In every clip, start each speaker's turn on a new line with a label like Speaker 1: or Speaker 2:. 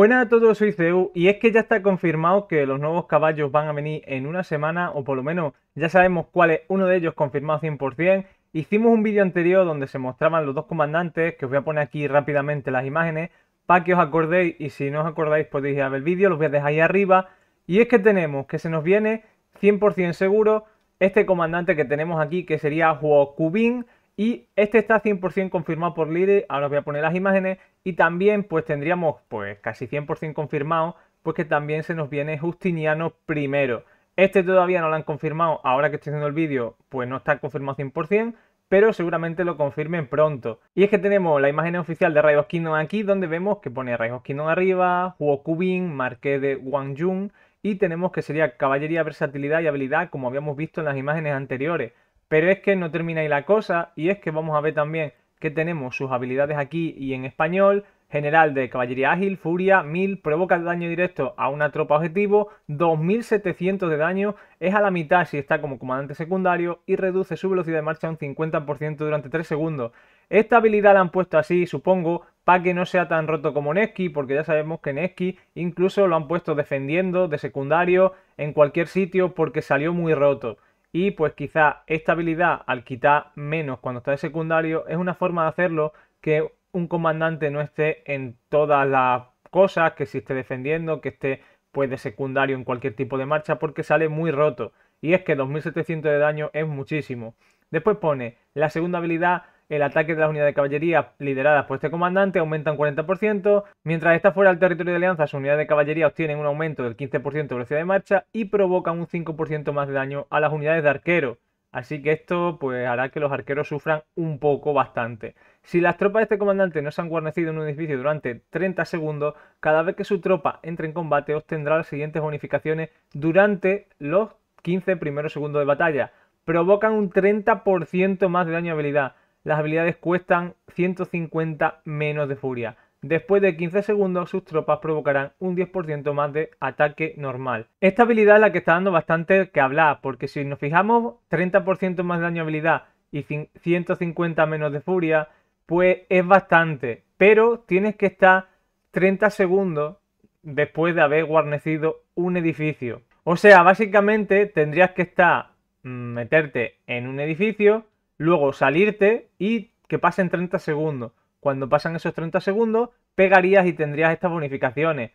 Speaker 1: Buenas a todos, soy CEU y es que ya está confirmado que los nuevos caballos van a venir en una semana o por lo menos ya sabemos cuál es uno de ellos confirmado 100%. Hicimos un vídeo anterior donde se mostraban los dos comandantes, que os voy a poner aquí rápidamente las imágenes para que os acordéis y si no os acordáis podéis ir a ver el vídeo, los voy a dejar ahí arriba. Y es que tenemos que se nos viene 100% seguro este comandante que tenemos aquí que sería Huo cubin y este está 100% confirmado por Lide, ahora os voy a poner las imágenes. Y también pues tendríamos pues casi 100% confirmado, pues que también se nos viene Justiniano primero. Este todavía no lo han confirmado, ahora que estoy haciendo el vídeo pues no está confirmado 100%, pero seguramente lo confirmen pronto. Y es que tenemos la imagen oficial de Rayos Kingdom aquí, donde vemos que pone Rayos Kingdom arriba, Huokubin, marqué de Jun y tenemos que sería Caballería, Versatilidad y Habilidad, como habíamos visto en las imágenes anteriores. Pero es que no termina ahí la cosa y es que vamos a ver también que tenemos sus habilidades aquí y en español. General de caballería ágil, furia, 1000, provoca daño directo a una tropa objetivo, 2700 de daño, es a la mitad si está como comandante secundario y reduce su velocidad de marcha un 50% durante 3 segundos. Esta habilidad la han puesto así, supongo, para que no sea tan roto como Neski, porque ya sabemos que Neski incluso lo han puesto defendiendo de secundario en cualquier sitio porque salió muy roto. Y pues quizá esta habilidad al quitar menos cuando está de secundario es una forma de hacerlo que un comandante no esté en todas las cosas, que si esté defendiendo, que esté pues de secundario en cualquier tipo de marcha porque sale muy roto. Y es que 2700 de daño es muchísimo. Después pone la segunda habilidad el ataque de las unidades de caballería lideradas por este comandante aumenta un 40%, mientras está fuera del territorio de Alianza, sus unidades de caballería obtienen un aumento del 15% de velocidad de marcha y provocan un 5% más de daño a las unidades de arquero. Así que esto pues hará que los arqueros sufran un poco bastante. Si las tropas de este comandante no se han guarnecido en un edificio durante 30 segundos, cada vez que su tropa entre en combate obtendrá las siguientes bonificaciones durante los 15 primeros segundos de batalla. Provocan un 30% más de daño a habilidad, las habilidades cuestan 150 menos de furia. Después de 15 segundos, sus tropas provocarán un 10% más de ataque normal. Esta habilidad es la que está dando bastante que hablar, porque si nos fijamos, 30% más de daño habilidad y 150 menos de furia, pues es bastante. Pero tienes que estar 30 segundos después de haber guarnecido un edificio. O sea, básicamente tendrías que estar, mm, meterte en un edificio, luego salirte y que pasen 30 segundos. Cuando pasan esos 30 segundos, pegarías y tendrías estas bonificaciones.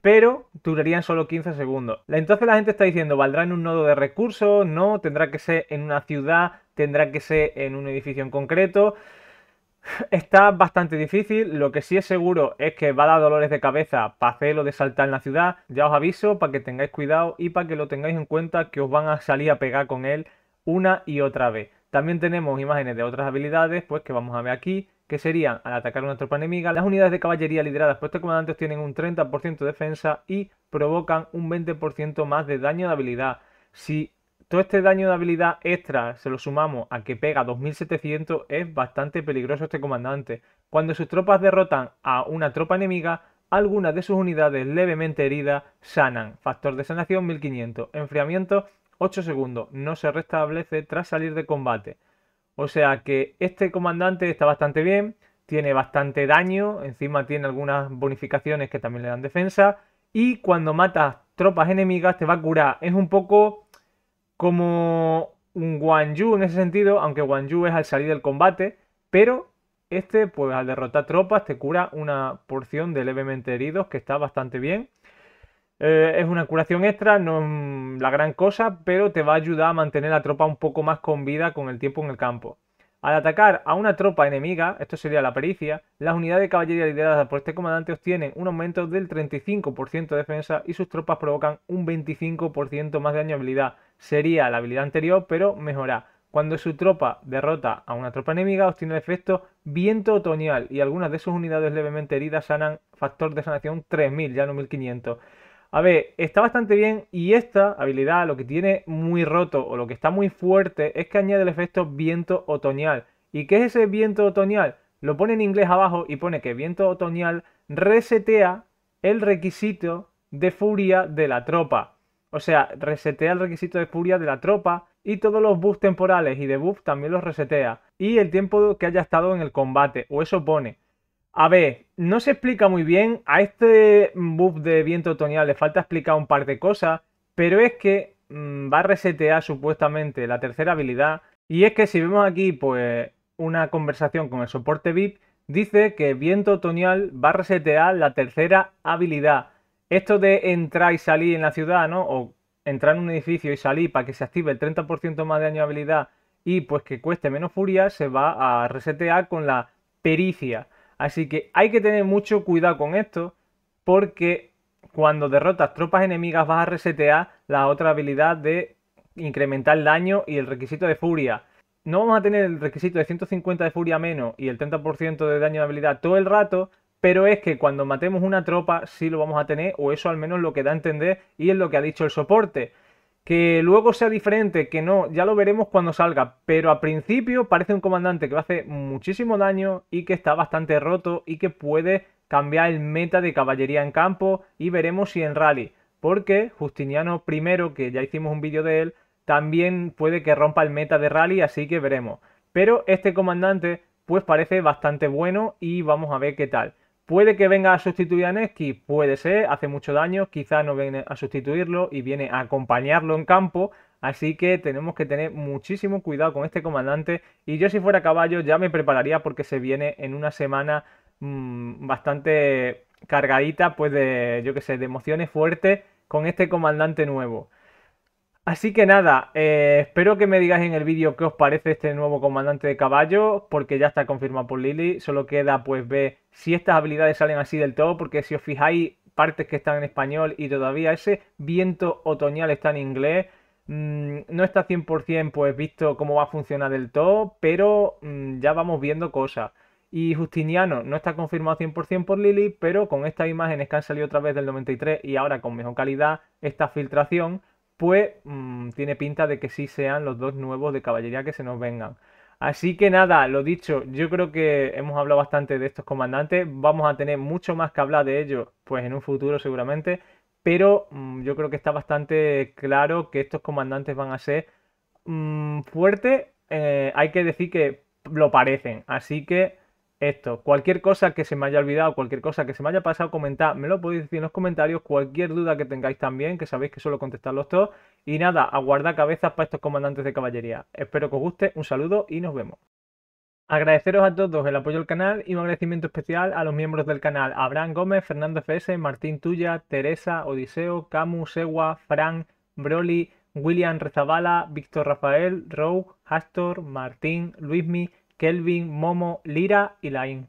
Speaker 1: Pero durarían solo 15 segundos. Entonces la gente está diciendo, ¿valdrá en un nodo de recursos? No, tendrá que ser en una ciudad, tendrá que ser en un edificio en concreto. Está bastante difícil, lo que sí es seguro es que va a dar dolores de cabeza para hacerlo de saltar en la ciudad. Ya os aviso para que tengáis cuidado y para que lo tengáis en cuenta que os van a salir a pegar con él una y otra vez. También tenemos imágenes de otras habilidades, pues que vamos a ver aquí, que serían al atacar una tropa enemiga, las unidades de caballería lideradas por este comandantes tienen un 30% de defensa y provocan un 20% más de daño de habilidad. Si todo este daño de habilidad extra se lo sumamos a que pega 2700, es bastante peligroso este comandante. Cuando sus tropas derrotan a una tropa enemiga, algunas de sus unidades levemente heridas sanan. Factor de sanación 1500. Enfriamiento 8 segundos, no se restablece tras salir de combate. O sea que este comandante está bastante bien, tiene bastante daño, encima tiene algunas bonificaciones que también le dan defensa, y cuando matas tropas enemigas te va a curar. Es un poco como un Guan Yu en ese sentido, aunque Guan Yu es al salir del combate, pero este, pues al derrotar tropas, te cura una porción de levemente heridos que está bastante bien. Eh, es una curación extra, no es la gran cosa, pero te va a ayudar a mantener la tropa un poco más con vida con el tiempo en el campo. Al atacar a una tropa enemiga, esto sería la pericia, las unidades de caballería lideradas por este comandante obtienen un aumento del 35% de defensa y sus tropas provocan un 25% más de daño habilidad. Sería la habilidad anterior, pero mejora. Cuando su tropa derrota a una tropa enemiga, obtiene el efecto viento otoñal y algunas de sus unidades levemente heridas sanan factor de sanación 3000, ya no 1500. A ver, está bastante bien y esta habilidad lo que tiene muy roto o lo que está muy fuerte es que añade el efecto viento otoñal. ¿Y qué es ese viento otoñal? Lo pone en inglés abajo y pone que viento otoñal resetea el requisito de furia de la tropa. O sea, resetea el requisito de furia de la tropa y todos los buffs temporales y de buff también los resetea. Y el tiempo que haya estado en el combate, o eso pone. A ver, no se explica muy bien. A este buff de viento otoñal le falta explicar un par de cosas, pero es que mm, va a resetear supuestamente la tercera habilidad. Y es que si vemos aquí, pues, una conversación con el soporte VIP, dice que viento otoñal va a resetear la tercera habilidad. Esto de entrar y salir en la ciudad, ¿no? O entrar en un edificio y salir para que se active el 30% más de daño habilidad y pues que cueste menos furia, se va a resetear con la pericia. Así que hay que tener mucho cuidado con esto porque cuando derrotas tropas enemigas vas a resetear la otra habilidad de incrementar el daño y el requisito de furia. No vamos a tener el requisito de 150 de furia menos y el 30% de daño de habilidad todo el rato, pero es que cuando matemos una tropa sí lo vamos a tener, o eso al menos lo que da a entender y es lo que ha dicho el soporte. Que luego sea diferente, que no, ya lo veremos cuando salga. Pero a principio parece un comandante que hace muchísimo daño y que está bastante roto y que puede cambiar el meta de caballería en campo y veremos si en rally. Porque Justiniano primero, que ya hicimos un vídeo de él, también puede que rompa el meta de rally, así que veremos. Pero este comandante pues parece bastante bueno y vamos a ver qué tal. Puede que venga a sustituir a Neski, puede ser, hace mucho daño, quizá no viene a sustituirlo y viene a acompañarlo en campo, así que tenemos que tener muchísimo cuidado con este comandante y yo si fuera caballo ya me prepararía porque se viene en una semana mm, bastante cargadita, pues de, yo que sé, de emociones fuertes con este comandante nuevo. Así que nada, eh, espero que me digáis en el vídeo qué os parece este nuevo comandante de caballo, porque ya está confirmado por Lily, solo queda pues ver si estas habilidades salen así del todo, porque si os fijáis, partes que están en español y todavía ese viento otoñal está en inglés, mm, no está 100% pues visto cómo va a funcionar del todo, pero mm, ya vamos viendo cosas. Y Justiniano no está confirmado 100% por Lily, pero con estas imágenes que han salido otra vez del 93 y ahora con mejor calidad, esta filtración pues mm, tiene pinta de que sí sean los dos nuevos de caballería que se nos vengan. Así que nada, lo dicho, yo creo que hemos hablado bastante de estos comandantes, vamos a tener mucho más que hablar de ellos, pues en un futuro seguramente, pero mm, yo creo que está bastante claro que estos comandantes van a ser mm, fuertes, eh, hay que decir que lo parecen, así que esto. Cualquier cosa que se me haya olvidado, cualquier cosa que se me haya pasado, comentad, me lo podéis decir en los comentarios. Cualquier duda que tengáis también, que sabéis que suelo contestarlos todos. Y nada, aguarda cabezas para estos comandantes de caballería. Espero que os guste, un saludo y nos vemos. Agradeceros a todos el apoyo al canal y un agradecimiento especial a los miembros del canal Abraham Gómez, Fernando FS, Martín Tuya, Teresa, Odiseo, Camus Segua, Frank Broly, William Rezabala, Víctor Rafael, Rogue, Astor, Martín, Luismi, Kelvin, Momo, Lira y line.